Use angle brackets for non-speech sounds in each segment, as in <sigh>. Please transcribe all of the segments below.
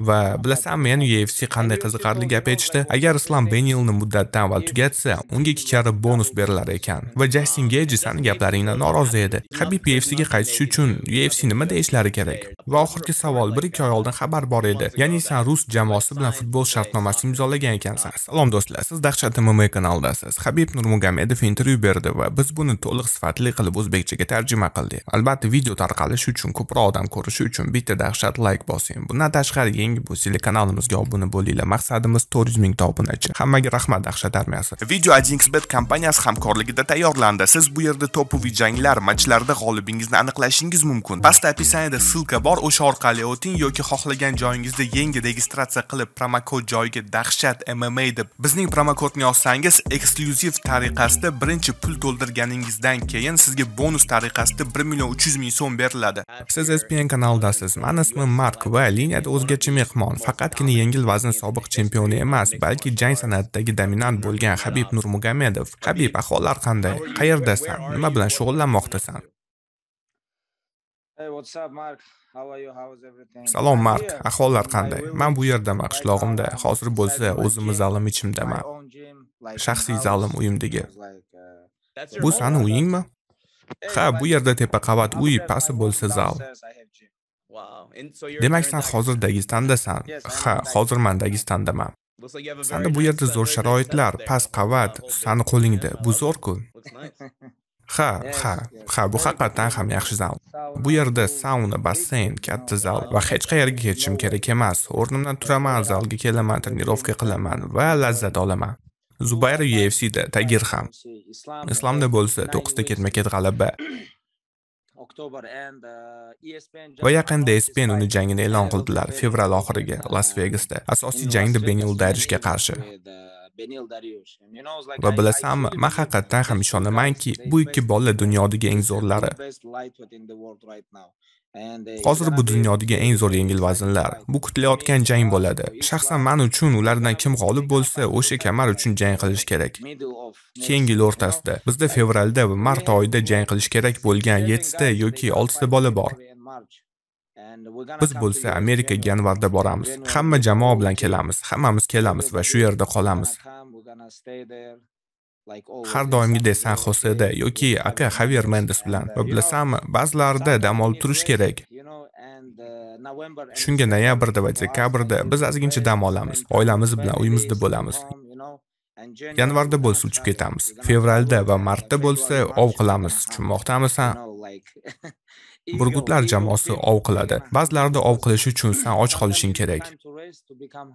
va bilasanmi yana UFC qanday qiziqarli gap aytishdi agar islom Benilni muddatdan avval tugatsa unga ikki karra bonus berilar ekan va jastin Gage sani gaplaringdan norozi edi Habib UFCga qaytish uchun UFC nima deyishlari kerak va oxirgi savol 1-2 oy oldin xabar bor edi ya'ni sen rus jamoasi bilan futbol shartnomasi imzolagan ekansan salom do'stlar siz dahshat MMA kanalidasiz Habib Nurmagomedov intervyu berdi va biz buni to'liq sifatli qilib o'zbekchaga tarjima qildik albatta video tarqalishi uchun ko'proq odam ko'rishi uchun bitta dahshat layk like bosing bundan tashqari bu bo'sili kanalimizga obuna bo'linglar maqsadimiz 400 ming ta obunachi hammaga rahmat dahshat armiyasi video ajinkisbet kompaniyasi hamkorligida tayyorlandi siz bu yerda topoviy janglar matchlarida g'olibingizni aniqlashingiz mumkin past описаниеda ссылка bor o'sha orqali o'ting yoki xohlagan joyingizda yangi registratsiya qilib promokod joyiga dahshat mma deb bizning promokodni yozsangiz eksklyuziv tariqasida birinchi pul to'ldirganingizdan keyin sizga bonus tariqasida 1 million 300 ming so'm beriladi siz spn kanalidasiz mani ismim mark va liniyada o'zgacha mehmon faqatgina yengil vazn sobiq chempioni emas, balki jang san'atidagi dominant bo'lgan Habib Nurmagomedov. Habib, ahvollar qanday? Qayerdasan? Nima bilan shug'ullanmoqdasan? Hey, what's up, Mark? Salom Mark, ahvollar qanday? Man bu yerdaman, qishlog'imda. Hozir bo'lsa, o'zimni zalim ichimdaman. Shaxsiy zalim uyimdagi. Uh, bu sani uyingmi? Ha, bu yerda tepa qavat uy, pasi bo'lsa zal. demak san hozir dagistandasan ha hozir man dagistandaman sanda bu yerda uh, zo'r sharoitlar past qavat sani qo'lingda bu zo'rku ha ha ha bu haqiqatdan ham yaxshi zal bu yerda sauna basseyn katta zal va hech qayerga ketishim kerak emas o'rnimdan turaman zalga kelaman trenirovka qilaman va lazzat olaman zubayr ufcda tagir ham islomda bo'lsa to'qqizta ketma ket g'alaba <clears throat> va uh, e yaqinda espn e uni jangini e'lon qildilar fevral oxiriga las vegasda asosiy jangda benil darishga qarshi va bilasanmi man haqiqatdan ham ishonamanki bu ikki bola dunyodagi eng zo'rlari hozir bu dunyodagi eng zo'r yengil vaznlar bu kutilayotgan jang uh, bo'ladi shaxsan man uchun ulardan kim g'olib bo'lsa o'sha kamar uchun jang qilish kerak keyingi yil o'rtasida bizda fevralda va mart oyida jang qilish kerak bo'lgan yettita yoki oltita bola bor Biz bo'lsa Amerikaga yanvarda boramiz. Hamma jamoa bilan kelamiz, hammamiz kelamiz va shu yerda qolamiz. Har doimgidek San Xoseda yoki aka Javier Mendes bilan. Va uh, bilasanmi, ba'zilarida dam olib turish kerak. Uh, Shunga noyabrda va dekabrda biz ozgincha dam olamiz. Oilamiz bilan uyimizda bo'lamiz. Yanvarda bo'lsa uchib ketamiz. Fevralda va martda bo'lsa ov qilamiz. Tushunmoqdamisan? <laughs> burgutlar jamoasi ov qiladi ba'zilarida ov qilish uchun sen och qolishing kerak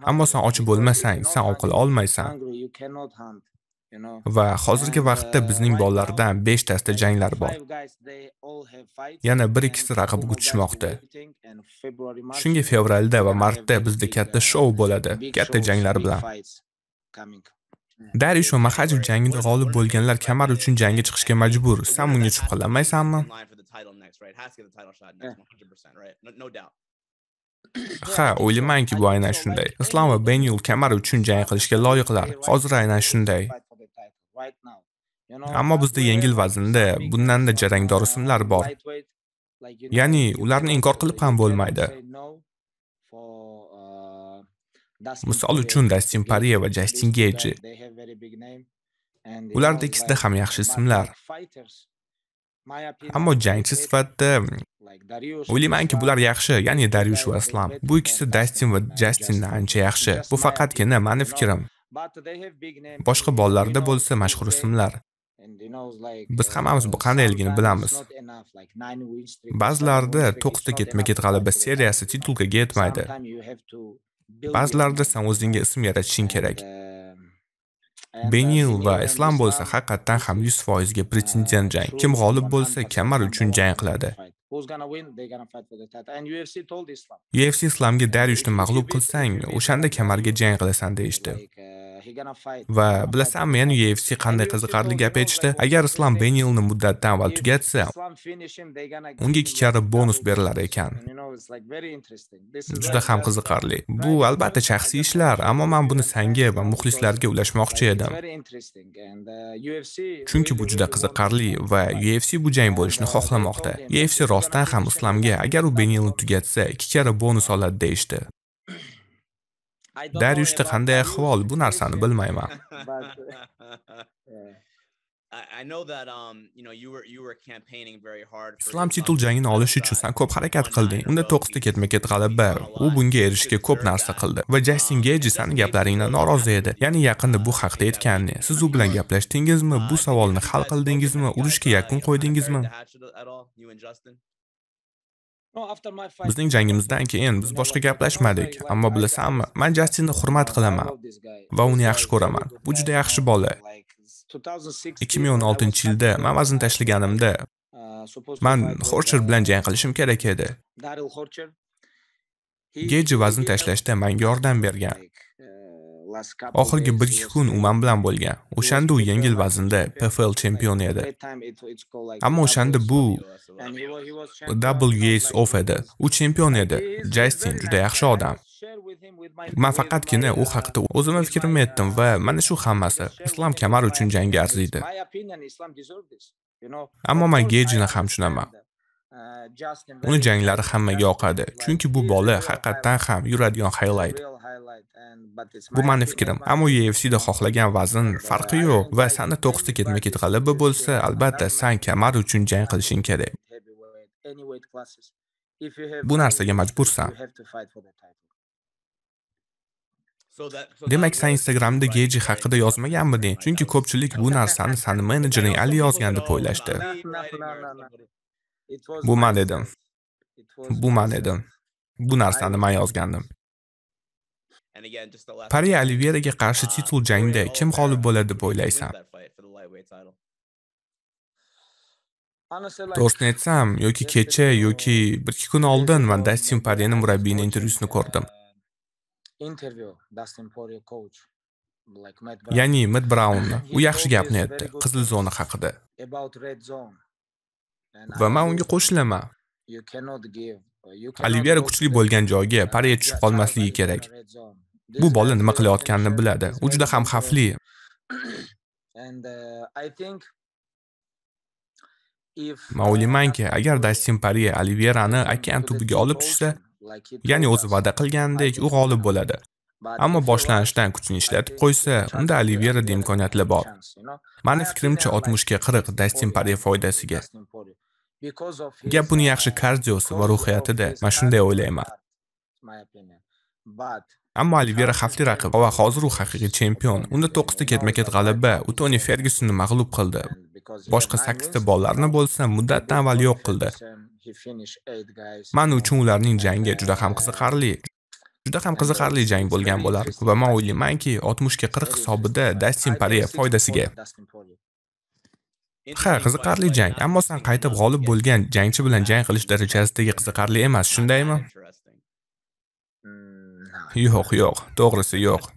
ammo sen och bo'lmasang sen ov qila olmaysan va hozirgi vaqtda bizning bolalardan beshtasida janglar bor yana bir ikkisi raqib kutishmoqda shunga fevralda va martda bizda katta shou bo'ladi katta janglar bilan Darish va Maxajev jangida g'olib bo'lganlar Kamar uchun jangga chiqishga majbur. Sen bunga shubhalanmaysanmi? right? Has to get the title shot next, 100%, right? No, no doubt. ha o'ylaymanki bu aynan shunday islom va benyul kamar uchun jang qilishga loyiqlar hozir aynan shunday ammo bizda yengil vaznda bundanda jarangdor ismlar bor ya'ni ularni inkor qilib ham bo'lmaydi misol uchun dastin parye va jastin geji ularda ikkisida ham yaxshi ismlar ammo jangchi sifatida o'ylaymanki bular yaxshi ya'ni daryush va islam bu ikkisi dastin va jastindan ancha yaxshi bu faqatgina mani fikrim boshqa bolalarda bo'lsa mashhur ismlar biz uh, hammamiz bu qandayligini bilamiz ba'zilarda to'qqizta ketma ket g'alaba seriyasi titulga yetmaydi ba'zilarda san o'zingga ism yaratishing kerak uh, Benil va Islom bo'lsa haqiqatan ham ga pretendent jang. Kim g'olib bo'lsa, kamar uchun jang qiladi. who's gonna win, they're gonna fight for the title. And UFC told Islam. UFC Islamga Dariushni mag'lub qilsang, o'shanda kamarga jang qilasan deyishdi. Uh, va bilasanmi, yana UFC qanday qiziqarli gap aytishdi? Agar Islam Benilni muddatdan avval tugatsa, unga ikki karra bonus berilar ekan. Juda ham qiziqarli. Bu albatta shaxsiy ishlar, ammo men buni sanga va muxlislarga ulashmoqchi edim. Uh, Chunki bu juda qiziqarli va UFC bu jang bo'lishini uh, xohlamoqda. UFC rostdan ham islomga agar u benilni tugatsa ikki karra bonus oladi deyishdi daryushda qanday ahvol bu narsani bilmayman islom titul jangini olish uchun san ko'p harakat qilding unda to'qqizta ketma ket g'alaba u bunga erishishga ko'p narsa qildi va jastin geji sani gaplaringdan norozi edi ya'ni yaqinda bu haqda aytgandi siz u bilan gaplashdingizmi bu savolni hal qildingizmi urushga yakun qo'ydingizmi Bizning jangimizdan keyin biz boshqa gaplashmadik, ammo bilasanmi, men Justinni hurmat qilaman va uni yaxshi ko'raman. Bu juda yaxshi bola. 2016-yilda men vazn tashlaganimda men Horcher bilan jang qilishim kerak edi. Geji vazn tashlashda menga yordam bergan. oxirgi 1 ikki kun u man bilan bo'lgan o'shanda u yengil vaznda pfl chempioni edi ammo o'shanda bu WSOF edi u chempion edi jastin juda yaxshi odam man faqatgina u haqida o'zimni fikrimni aytdim va mana shu hammasi islom kamar uchun jangga arziydi ammo man gejini ham tushunaman Uni janglari hammaga yoqadi, chunki bu bola haqiqatdan ham yuradigan highlight. Bu mening fikrim, ammo UFC'da xohlagan vazn farqi yo'q va sani 9 ketma-ket g'alaba bo'lsa, albatta san kamar uchun jang qilishing kerak. Bu narsaga majbursan. Demak, sen Instagramda Geji haqida yozmaganmiding? Chunki ko'pchilik bu narsani sani menejering Ali yozgan deb o'ylashdi. bu man dedim bu man dedim bu narsani man yozgandim pari oliveraga qarshi uh, titul jangda kim g'olib bo'ladi deb o'ylaysan to'g'risini aytsam yoki kecha yoki bir ikki kun oldin man dastin paryani murabbiyini intervyusini ko'rdim uh, ya'ni mid braunni <laughs> u yaxshi gapni aytdi qizil zona haqida va man unga qo'shilaman olivera uh, kuchli bo'lgan joyga pareya tushib qolmasligi kerak bu bola nima qilayotganini biladi u juda ham xavfli <coughs> uh, uh, man o'ylaymanki agar dastin parye oliverani okean tubiga olib tushsa ya'ni o'zi va'da qilgandek u g'olib bo'ladi ammo boshlanishdan kuchini ishlatib qo'ysa unda oliverada imkoniyatlar bor mani fikrimcha oltmishga qirq dastin parye foydasiga gap buni yaxshi uh, kardiosi va ruhiyatida man shunday o'ylayman ammo alivera xavfli raqib va hozir u haqiqiy chempion unda 9 ta ketma ket g'alaba u toni fergusonni mag'lub qildi boshqa 8 ta bollarni bo'lsa muddatdan avval yo'q qildi man uchun ularning jangi juda ham qiziqarli uh, juda ham qiziqarli jang bo'lgan bo'lar va man o'ylaymanki oltmishga qirq hisobida Dustin Poirier foydasiga Ha, qiziqarli jang, ammo sen qaytib g'olib bo'lgan jangchi bilan jang qilish darajasidagi qiziqarli emas, shundaymi? Hmm, yo'q, yo'q, to'g'risi yo'q. <laughs>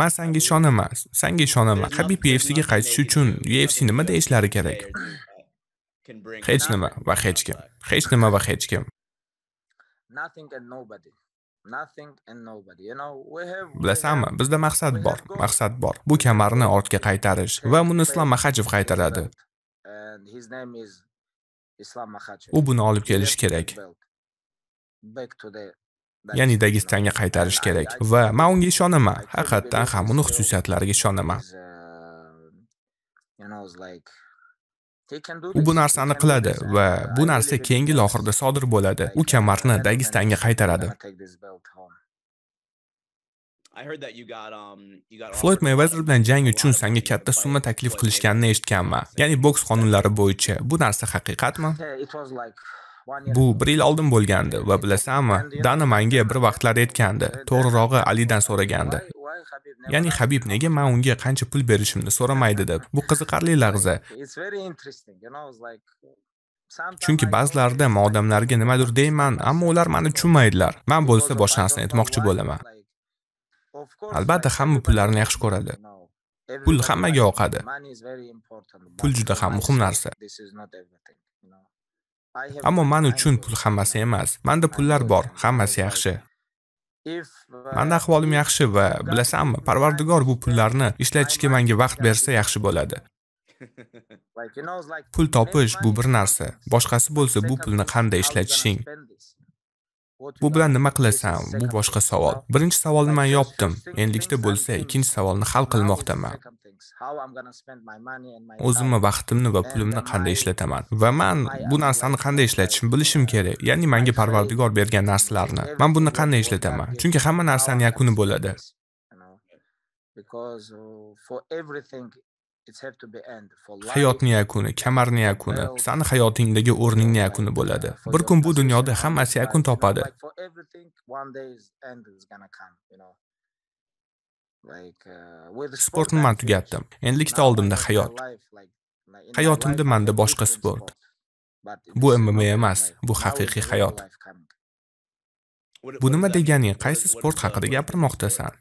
Men senga ishonaman, senga ishonaman. Habib UFCga qaytish uchun UFC nima deyishlari kerak? <clears throat> Hech nima va hech kim. Hech nima va hech kim. Nothing and nobody. bilasanmi bizda maqsad bor maqsad bor bu kamarni ortga qaytarish va buni islom mahajev qaytaradi u buni olib kelishi kerak ya'ni dagistanga qaytarish kerak va man unga ishonaman haqiqatdan ham uni uh, xususiyatlariga ishonaman uh, U bu narsani qiladi va bu narsa keyingi yil oxirida sodir bo'ladi. U kamarni dagistanga qaytaradi. Floyd Mayweather bilan jang uchun senga katta summa taklif qilishganini eshitganman. Ya'ni boks qonunlari bo'yicha bu narsa haqiqatmi? Bu 1 yil oldin bo'lgandi va bilasanmi, Dana manga bir vaqtlar aytgandi, uh, to'g'rirog'i Alidan so'ragandi. ya'ni habib nega man unga qancha pul berishimni so'ramaydi deb bu qiziqarli lahza chunki ba'zilarida man odamlarga nimadir deyman ammo ular mani tushunmaydilar man bo'lsa boshqasini aytmoqchi bo'laman albatta hamma pullarni yaxshi ko'radi pul hammaga oqadi pul juda ham muhim narsa ammo man uchun pul hammasi emas manda pullar bor hammasi yaxshi Uh, Manda ahvolim yaxshi va bilasanmi, Parvardigor bu pullarni ishlatishga menga vaqt bersa yaxshi bo'ladi. <laughs> Pul topish bu bir narsa, boshqasi bo'lsa bu pulni qanday ishlatishing. Bu bilan nima qilasan? Bu boshqa savol. Birinchi savolni men yopdim. Endilikda bo'lsa, ikkinchi savolni hal qilmoqdaman. O'zimni vaqtimni va pulimni qanday ishlataman? Va men bu narsani qanday ishlatishim bilishim kerak. Ya'ni menga Parvardigor bergan narsalarni. Men buni qanday ishlataman? Chunki hamma narsaning yakuni bo'ladi. Uh, hayotni yakuni kamarni yakuni sani hayotingdagi o'rningni yakuni bo'ladi bir kun bu dunyoda hammasi yakun topadi uh, sportni man tugatdim endilikda oldimda hayot hayotimda manda boshqa sport bu mma emas bu haqiqiy hayot bu nima deganing qaysi sport haqida gapirmoqdasan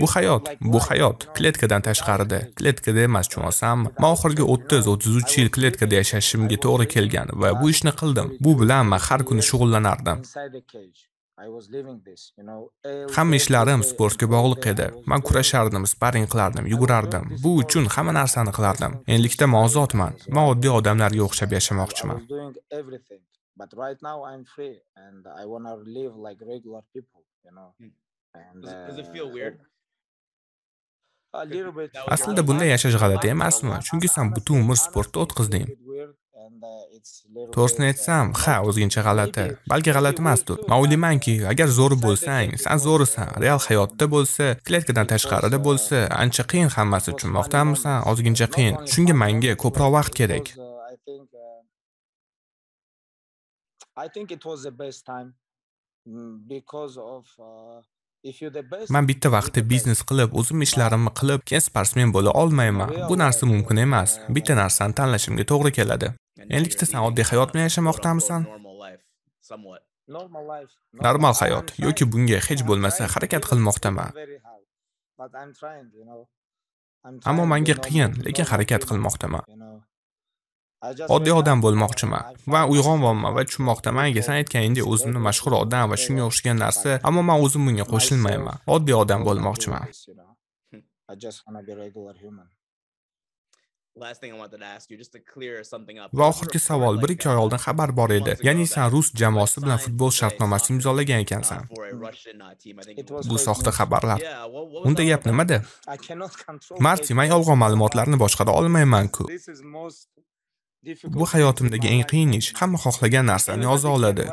Bu hayot, bu hayot. Kletkadan tashqarida. Kletkada emas, tushunasanmi? Men oxirgi 30-33 yil kletkada yashashimga to'g'ri kelgan va bu ishni qildim. Bu bilan men har kuni shug'ullanardim. Hamma ishlarim sportga bog'liq edi. Men kurashardim, sparring qilardim, yugurardim. Bu uchun hamma narsani qilardim. Endilikda men ozodman. Men oddiy odamlarga o'xshab yashamoqchiman. But right now I'm free and I want to live like regular people, you know. it aslida bunday yashash g'alati emasmi chunki san butun umr sportda o'tkazding to'g'risini aytsam ha o'zgincha g'alati balki g'alati emasdir man o'ylaymanki agar zo'r bo'lsang san zo'risan real hayotda bo'lsa kletkadan tashqarida bo'lsa ancha qiyin hammasi tushunmoqdamisan ozgincha qiyin shunga manga ko'proq vaqt kerak I think it was the best time mm, because of uh, man bitta vaqtda biznes qilib o'zim ishlarimni qilib keyin sportsmen bo'la olmayman bu narsa mumkin emas bitta narsani tanlashimga to'g'ri keladi endilikda san oddiy bilan yashamoqdamisan normal hayot yoki bunga hech bo'lmasa harakat qilmoqdaman ammo manga qiyin lekin harakat qilmoqdaman oddiy odam bo'lmoqchiman va uyg'onyapman va tushunmoqdaman anga san aytganingdek o'zimni mashhur odam va shunga o'xshagan narsa ammo man o'zim bunga qo'shilmayman oddiy odam bo'lmoqchiman va oxirgi savol bir ikki oy oldin xabar bor edi ya'ni san rus jamoasi bilan futbol shartnomasini imzolagan ekansan bu soxta xabarlar unda gap nimada marti man yolg'on ma'lumotlarni boshqara olmayman-ku Bu hayotimdagi eng qiyin ish. Hamma xohlagan narsani yoza oladi.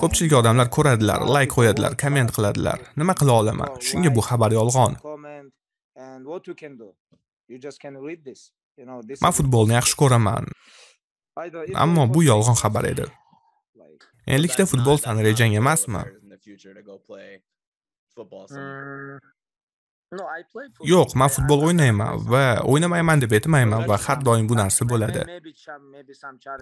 Ko'pchilik odamlar ko'radilar, layk qo'yadilar, komment qiladilar. Nima qila olaman? Shunga bu xabar yolg'on. Men futbolni yaxshi ko'raman. Ammo bu yolg'on xabar edi. Endilikda futbol sani rejang emasmi? yo'q man futbol o'ynayman va o'ynamayman deb aytmayman va har doim bu narsa bo'ladi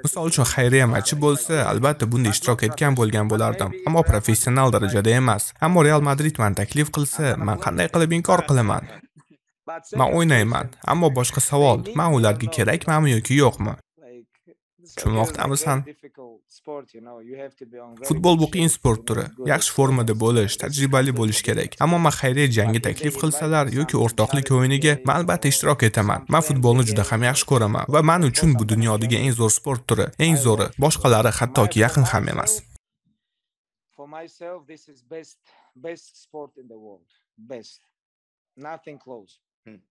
misol uchun xayriyamatchi bo'lsa albatta bunda ishtirok etgan bo'lgan bo'lardim ammo professional darajada emas ammo real madrid mani taklif qilsa man qanday qilib inkor qilaman <laughs> man o'ynayman ammo boshqa savol man ularga kerakmanmi yoki yo'qmi tushunmoqdamiz ham futbol bu qiyin sport turi yaxshi formada bo'lish tajribali bo'lish kerak ammo man xayriya jangi taklif qilsalar yoki o'rtoqlik o'yiniga man albatta ishtirok etaman man futbolni juda ham yaxshi ko'raman va man uchun bu dunyodagi eng zo'r sport turi eng zo'ri boshqalari hattoki yaqin ham emas for myself this is best best sport in the world best nothing close hmm.